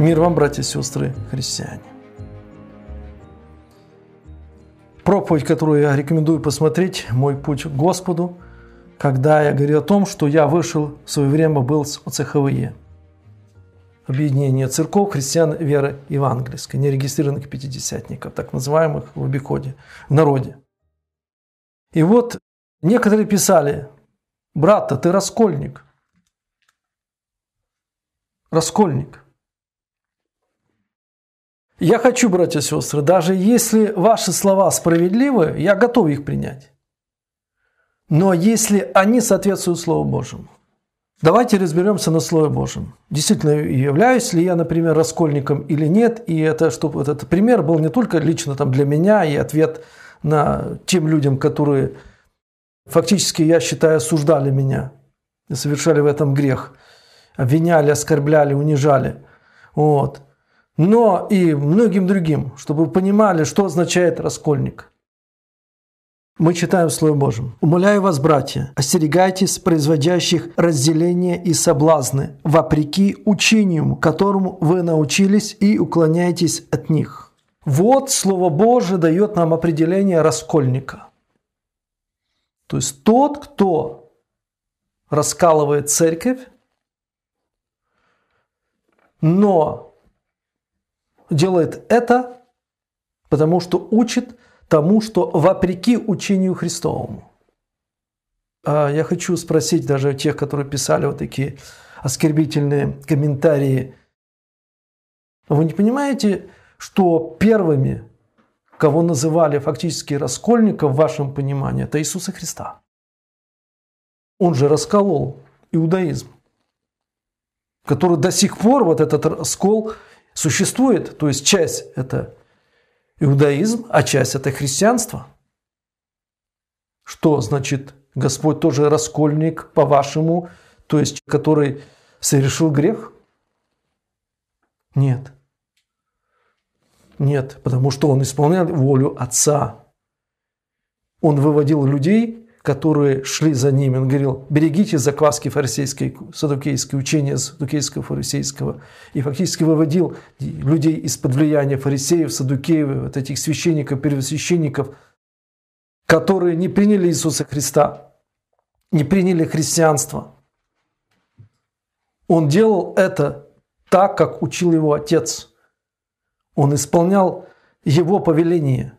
Мир вам, братья и сестры, христиане. Проповедь, которую я рекомендую посмотреть, «Мой путь к Господу», когда я говорю о том, что я вышел, в свое время был с ОЦХВЕ. Объединение церков, христиан, веры евангельской, нерегистрированных пятидесятников, так называемых в обиходе, в народе. И вот некоторые писали, брата, ты раскольник. Раскольник – я хочу, братья и сестры, даже если ваши слова справедливы, я готов их принять. Но если они соответствуют Слову Божьему. Давайте разберемся на Слове Божьем. Действительно, являюсь ли я, например, раскольником или нет. И это, чтобы этот пример был не только лично там для меня и ответ на тем людям, которые фактически, я считаю, осуждали меня, совершали в этом грех, обвиняли, оскорбляли, унижали. Вот но и многим другим, чтобы вы понимали, что означает раскольник. Мы читаем Слово Божьим. «Умоляю вас, братья, остерегайтесь производящих разделения и соблазны, вопреки учению, которому вы научились, и уклоняйтесь от них». Вот Слово Божье дает нам определение раскольника. То есть тот, кто раскалывает церковь, но делает это, потому что учит тому, что вопреки учению Христовому. А я хочу спросить даже тех, которые писали вот такие оскорбительные комментарии. Вы не понимаете, что первыми, кого называли фактически раскольником в вашем понимании, это Иисуса Христа. Он же расколол иудаизм, который до сих пор вот этот раскол – существует, то есть часть это иудаизм, а часть это христианство. Что значит Господь тоже раскольник, по-вашему, то есть который совершил грех? Нет. Нет, потому что он исполнял волю Отца. Он выводил людей которые шли за ним. Он говорил, берегите закваски фарисейской, садукейской, учения садукейского, фарисейского. И фактически выводил людей из-под влияния фарисеев, садукеев, вот этих священников, первосвященников, которые не приняли Иисуса Христа, не приняли христианство. Он делал это так, как учил его отец. Он исполнял его повеление.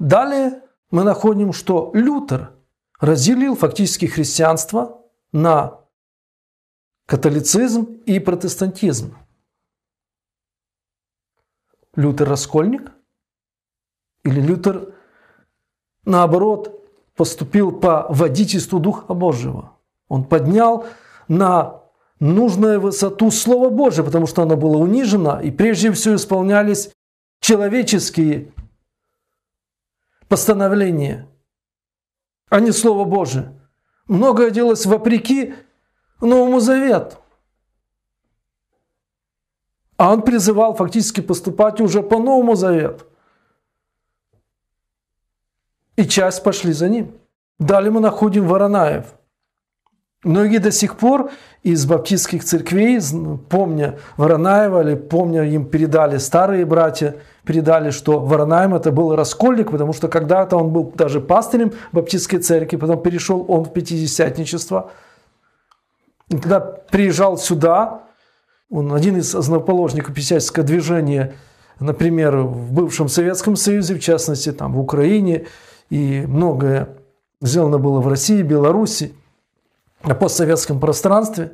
Далее мы находим, что Лютер разделил фактически христианство на католицизм и протестантизм. Лютер раскольник? Или Лютер, наоборот, поступил по водительству Духа Божьего? Он поднял на нужную высоту Слово Божие, потому что оно было унижено, и прежде всего исполнялись человеческие постановление, а не Слово Божие. Многое делалось вопреки Новому Завету. А он призывал фактически поступать уже по Новому Завету. И часть пошли за ним. Далее мы находим Воронаев – Многие до сих пор из баптистских церквей, помня Воронаева, или помня им передали старые братья, передали, что Воронаем это был раскольник, потому что когда-то он был даже пастырем баптистской церкви, потом перешел он в пятидесятничество. И когда приезжал сюда, он один из основоположников пятидесятнического движения, например, в бывшем Советском Союзе, в частности, там в Украине, и многое сделано было в России, Беларуси – на постсоветском пространстве.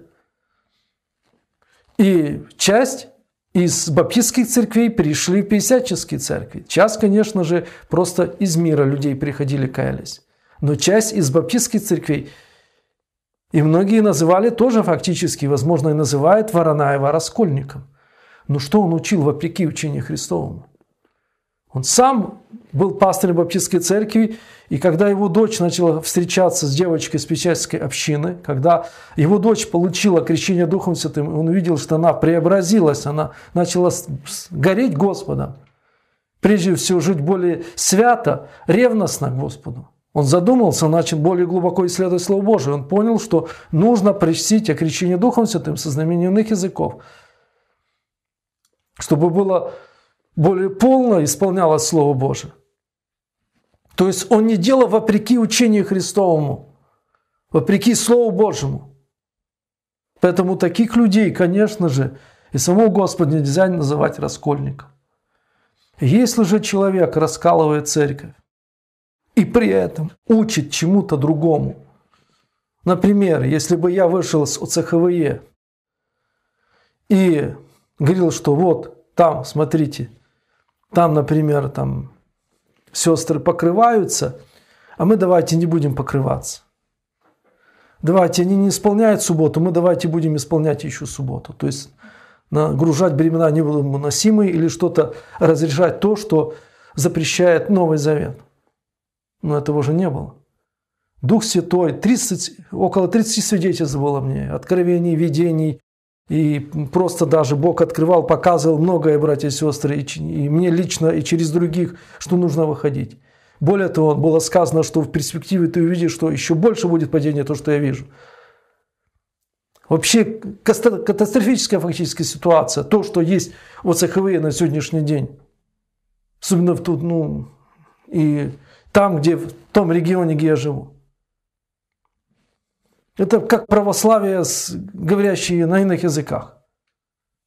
И часть из баптистских церквей перешли в пятидесятческие церкви. Сейчас, конечно же, просто из мира людей приходили, каялись. Но часть из баптистских церквей, и многие называли тоже фактически, возможно, и называют Варанаева раскольником. Но что он учил вопреки учению Христовому? Он сам был пастором баптистской церкви, и когда его дочь начала встречаться с девочкой из печальской общины, когда его дочь получила крещение Духом Святым, он увидел, что она преобразилась, она начала гореть Господом, прежде всего жить более свято, ревностно к Господу. Он задумался, начал более глубоко исследовать Слово Божие. Он понял, что нужно прочтить о крещении Духом Святым со знамением иных языков, чтобы было более полно исполнялось Слово Божие. То есть он не делал вопреки учению Христовому, вопреки Слову Божьему. Поэтому таких людей, конечно же, и самого Господа нельзя называть раскольником. Если же человек раскалывает церковь и при этом учит чему-то другому, например, если бы я вышел с ОЦХВЕ и говорил, что вот там, смотрите, там, например, там сестры покрываются, а мы давайте не будем покрываться. Давайте они не исполняют субботу, мы давайте будем исполнять еще субботу. То есть нагружать бремена невыносимые или что-то разрешать то, что запрещает Новый Завет. Но этого же не было. Дух Святой, 30, около 30 свидетельств было мне, откровений, видений, и просто даже Бог открывал, показывал многое, братья и сестры, и, и мне лично, и через других, что нужно выходить. Более того, было сказано, что в перспективе ты увидишь, что еще больше будет падение, то, что я вижу. Вообще катастрофическая фактическая ситуация, то, что есть у цеховые на сегодняшний день. Особенно в тут, ну, и там, где, в том регионе, где я живу. Это как православие, говорящие на иных языках.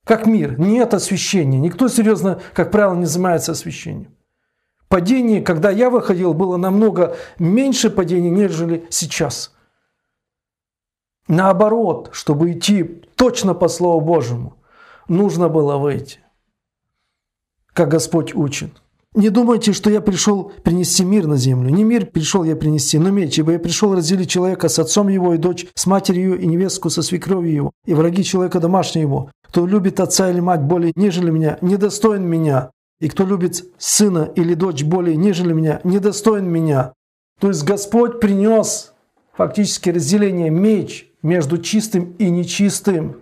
Как мир. Нет освящения. Никто серьезно, как правило, не занимается освящением. Падение, когда я выходил, было намного меньше падений, нежели сейчас. Наоборот, чтобы идти точно по Слову Божьему, нужно было выйти, как Господь учит. Не думайте, что я пришел принести мир на землю. Не мир пришел я принести, но меч, ибо я пришел разделить человека с отцом его и дочь, с матерью и невестку со свекровью его, и враги человека домашние его. Кто любит отца или мать более, нежели меня, недостоин меня. И кто любит сына или дочь более, нежели меня, недостоин меня. То есть Господь принес фактически разделение меч между чистым и нечистым.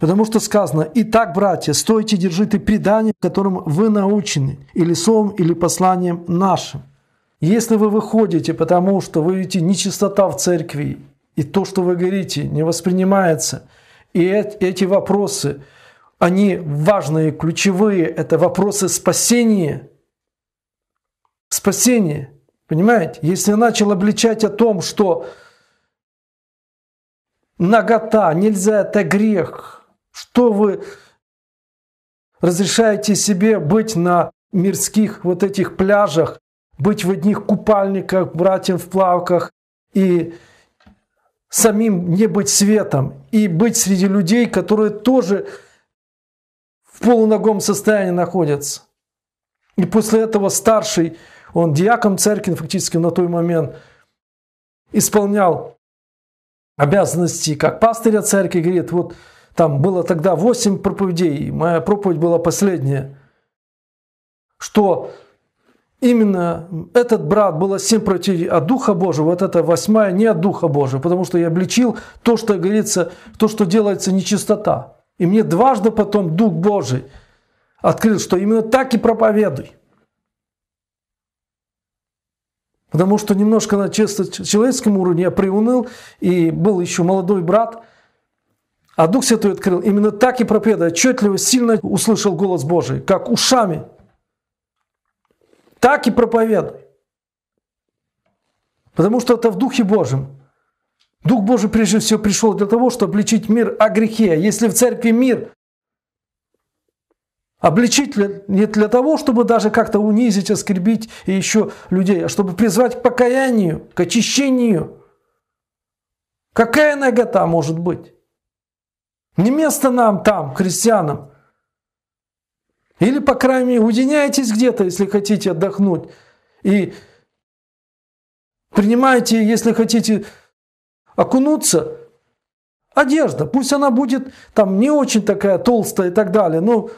Потому что сказано, «Итак, братья, стойте, держите предание, которым вы научены, или словом, или посланием нашим». Если вы выходите, потому что вы видите нечистота в церкви, и то, что вы говорите, не воспринимается, и эти вопросы, они важные, ключевые, это вопросы спасения. Спасение, понимаете? Если я начал обличать о том, что нагота, нельзя, это грех – что вы разрешаете себе быть на мирских вот этих пляжах, быть в одних купальниках, братьям в плавках и самим не быть светом и быть среди людей, которые тоже в полуногом состоянии находятся. И после этого старший, он диаком церкви фактически на тот момент, исполнял обязанности как пастыря церкви, говорит, вот там было тогда восемь проповедей, моя проповедь была последняя. Что именно этот брат было семь проповедей от Духа Божьего, вот это восьмая не от Духа Божьего, потому что я обличил то, что говорится, то, что делается нечистота. И мне дважды потом Дух Божий открыл, что именно так и проповедуй. Потому что немножко на чисто человеческом уровне я приуныл, и был еще молодой брат – а Дух Святой открыл. Именно так и проповеда отчетливо, сильно услышал голос Божий, как ушами. Так и проповедуй. Потому что это в Духе Божьем. Дух Божий прежде всего пришел для того, чтобы обличить мир о грехе. Если в церкви мир, обличить не для того, чтобы даже как-то унизить, оскорбить и еще людей, а чтобы призвать к покаянию, к очищению. Какая нагота может быть? Не место нам там, крестьянам. Или, по крайней мере, уединяйтесь где-то, если хотите отдохнуть. И принимайте, если хотите окунуться, одежда. Пусть она будет там не очень такая толстая и так далее. Но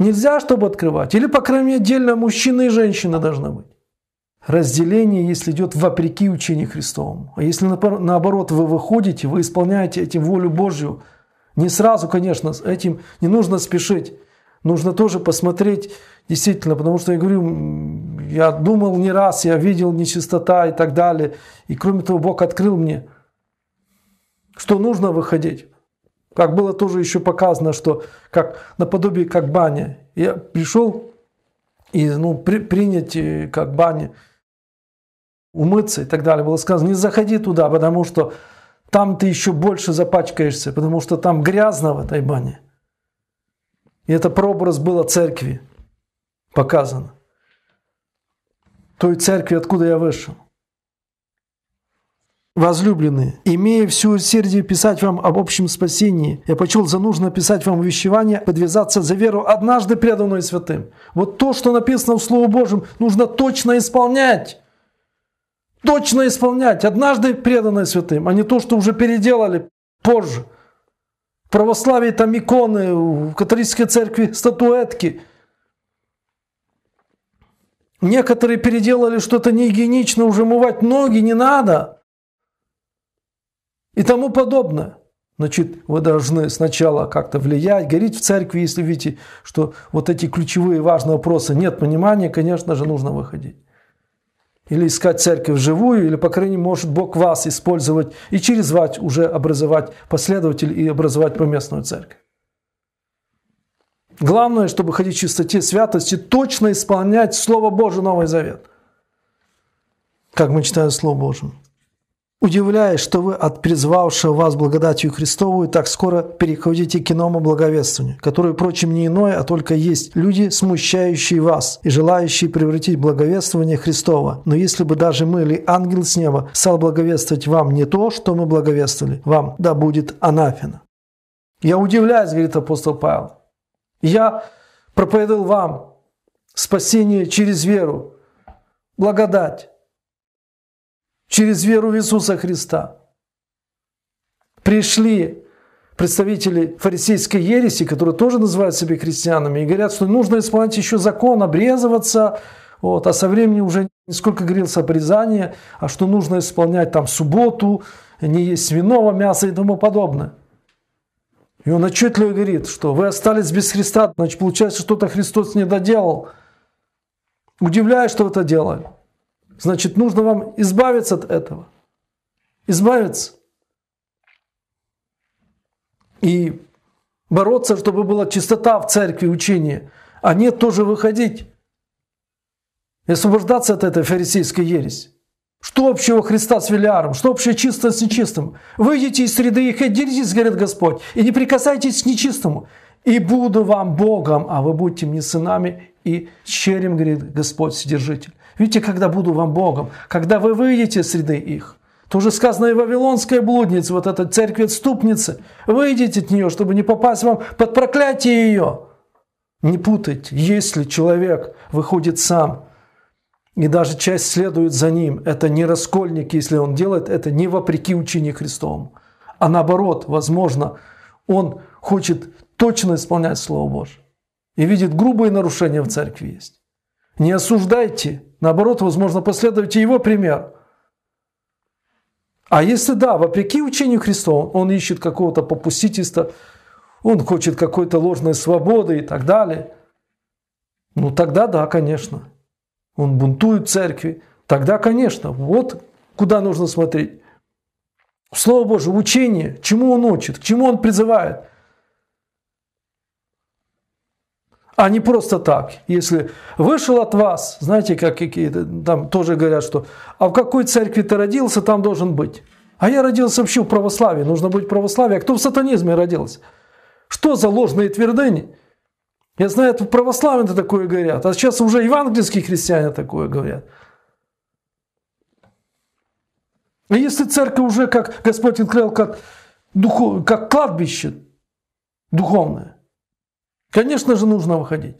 нельзя, чтобы открывать. Или, по крайней мере, отдельно мужчины и женщины должны быть. Разделение, если идет вопреки учению Христовому. А если наоборот вы выходите, вы исполняете этим волю Божью – не сразу, конечно, с этим не нужно спешить. Нужно тоже посмотреть действительно, потому что я говорю, я думал не раз, я видел нечистота и так далее. И кроме того, Бог открыл мне, что нужно выходить. Как было тоже еще показано, что как наподобие как баня. Я пришел и ну, при, принять э, как баня, умыться и так далее. Было сказано, не заходи туда, потому что там ты еще больше запачкаешься, потому что там грязно в этой бане. И это прообраз было церкви показано. Той церкви, откуда я вышел. Возлюбленные, имея всю усердие писать вам об общем спасении, я почел за нужно писать вам увещевание, подвязаться за веру однажды преданной святым. Вот то, что написано в Слове Божьем, нужно точно исполнять точно исполнять, однажды преданные святым, а не то, что уже переделали позже. В православии там иконы, в католической церкви статуэтки. Некоторые переделали что-то негигиенично, уже мывать ноги не надо и тому подобное. Значит, вы должны сначала как-то влиять, гореть в церкви, если видите, что вот эти ключевые важные вопросы нет понимания, конечно же, нужно выходить или искать церковь живую, или, по крайней мере, может Бог вас использовать и через вас уже образовать последователей и образовать поместную церковь. Главное, чтобы ходить в чистоте святости, точно исполнять Слово Божие, Новый Завет. Как мы читаем Слово Божие. Удивляюсь, что вы от призвавшего вас благодатью Христовую так скоро переходите к иному благовествованию, которое, впрочем, не иное, а только есть люди, смущающие вас и желающие превратить благовествование Христова. Но если бы даже мы или ангел с неба стал благовествовать вам не то, что мы благовествовали, вам да будет анафена. Я удивляюсь, говорит апостол Павел. Я проповедовал вам спасение через веру, благодать, через веру в Иисуса Христа. Пришли представители фарисейской ереси, которые тоже называют себя христианами, и говорят, что нужно исполнять еще закон, обрезываться, вот, а со времени уже сколько говорилось обрезание, а что нужно исполнять там субботу, не есть свиного мяса и тому подобное. И он отчетливо говорит, что вы остались без Христа, значит, получается, что-то Христос не доделал. Удивляюсь, что это делали. Значит, нужно вам избавиться от этого. Избавиться. И бороться, чтобы была чистота в церкви учения, а нет, тоже выходить и освобождаться от этой фарисейской ереси. Что общего Христа с Велиаром? Что общего чисто с нечистым? Выйдите из среды их и деритесь, говорит Господь, и не прикасайтесь к нечистому. И буду вам Богом, а вы будете мне сынами и черем, говорит Господь Содержитель. Видите, когда буду вам Богом, когда вы выйдете среды их, то уже сказано и вавилонская блудница, вот эта церковь отступница, выйдите от нее, чтобы не попасть вам под проклятие ее. Не путайте, если человек выходит сам, и даже часть следует за ним, это не раскольник, если он делает это не вопреки учению Христовому, а наоборот, возможно, он хочет точно исполнять Слово Божье и видит грубые нарушения в церкви есть. Не осуждайте, наоборот, возможно, последуйте его примеру. А если да, вопреки учению Христову, он ищет какого-то попустительства, он хочет какой-то ложной свободы и так далее, ну тогда да, конечно. Он бунтует церкви, тогда, конечно, вот куда нужно смотреть. Слово Божие, учение, чему он учит, к чему он призывает – а не просто так. Если вышел от вас, знаете, как какие-то там тоже говорят, что а в какой церкви ты родился, там должен быть. А я родился вообще в православии, нужно быть в А кто в сатанизме родился? Что за ложные твердыни? Я знаю, это в православии такое говорят, а сейчас уже евангельские христиане такое говорят. А если церковь уже, как Господь открыл, как, духов, как кладбище духовное, Конечно же, нужно выходить.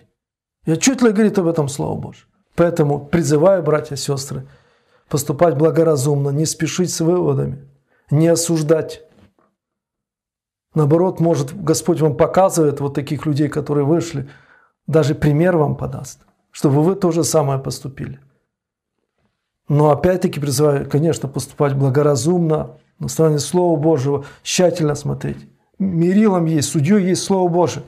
Я И отчетливо говорит об этом Слово Божье. Поэтому призываю, братья и сестры, поступать благоразумно, не спешить с выводами, не осуждать. Наоборот, может, Господь вам показывает вот таких людей, которые вышли, даже пример вам подаст, чтобы вы то же самое поступили. Но опять-таки призываю, конечно, поступать благоразумно, на основании Слова Божьего, тщательно смотреть. Мерилом есть, судьей есть Слово Божие.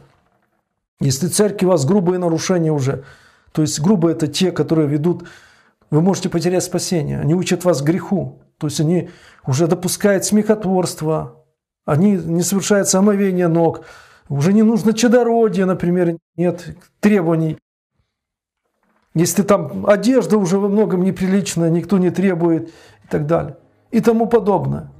Если церкви у вас грубые нарушения уже, то есть грубо это те, которые ведут, вы можете потерять спасение, они учат вас греху, то есть они уже допускают смехотворство, они не совершают омовение ног, уже не нужно чадородие, например, нет требований. Если там одежда уже во многом неприличная, никто не требует и так далее. И тому подобное.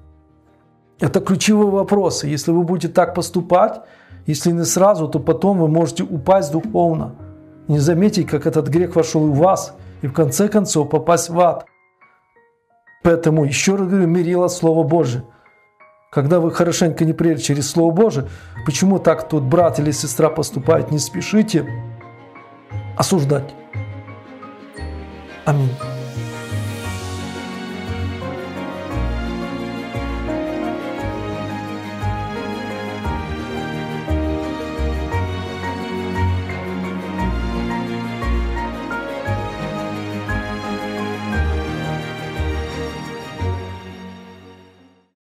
Это ключевые вопросы. Если вы будете так поступать, если не сразу, то потом вы можете упасть духовно, не заметить, как этот грех вошел у вас, и в конце концов попасть в ад. Поэтому, еще раз говорю, мерило Слово Божие. Когда вы хорошенько не прели через Слово Божие, почему так тут брат или сестра поступает, не спешите осуждать. Аминь.